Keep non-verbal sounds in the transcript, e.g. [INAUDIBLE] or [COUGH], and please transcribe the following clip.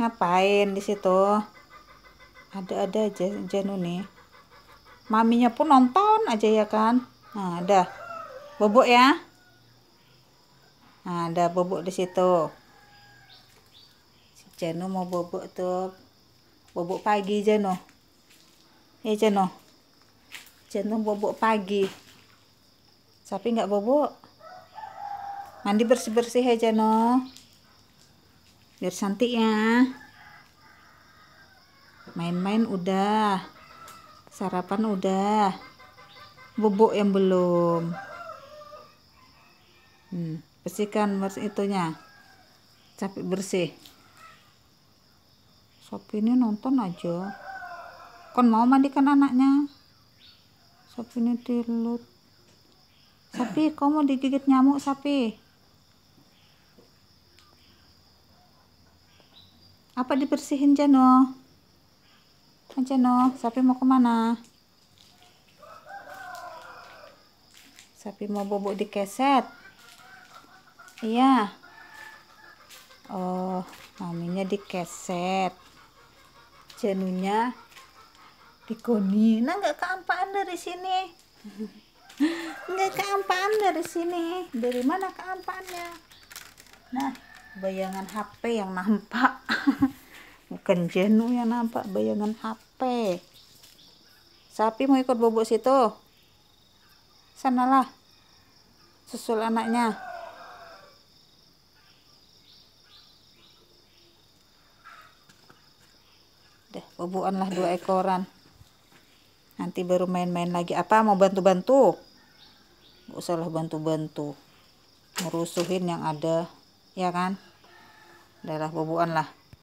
ngapain di situ ada-ada aja Janu nih maminya pun nonton aja ya kan nah ada bobok ya nah ada bobok di situ si Janu mau bobok tuh bobok pagi Janu ya eh, Janu Janu bobok pagi tapi nggak bobok mandi bersih-bersih ya Janu biar cantik ya main-main udah sarapan udah bubuk yang belum hmm, bersihkan itunya capek bersih Sopi ini nonton aja kan mau mandikan anaknya Sopi ini dilut Sapi, kau mau digigit nyamuk sapi? Apa dibersihin Jano? Jano, kan, sapi mau kemana? Sapi mau bobok di keset. Iya. Oh, maminya di keset. Janunya di Nah, nggak keampaan dari sini. Nggak keampaan dari sini. Dari mana keampaannya? Nah, bayangan HP yang nampak [LAUGHS] bukan jenuh yang nampak bayangan HP sapi mau ikut bobok situ sanalah susul anaknya dah lah dua ekoran nanti baru main-main lagi apa mau bantu-bantu gak usahlah bantu-bantu merusuhin yang ada ya kan adalah boboan lah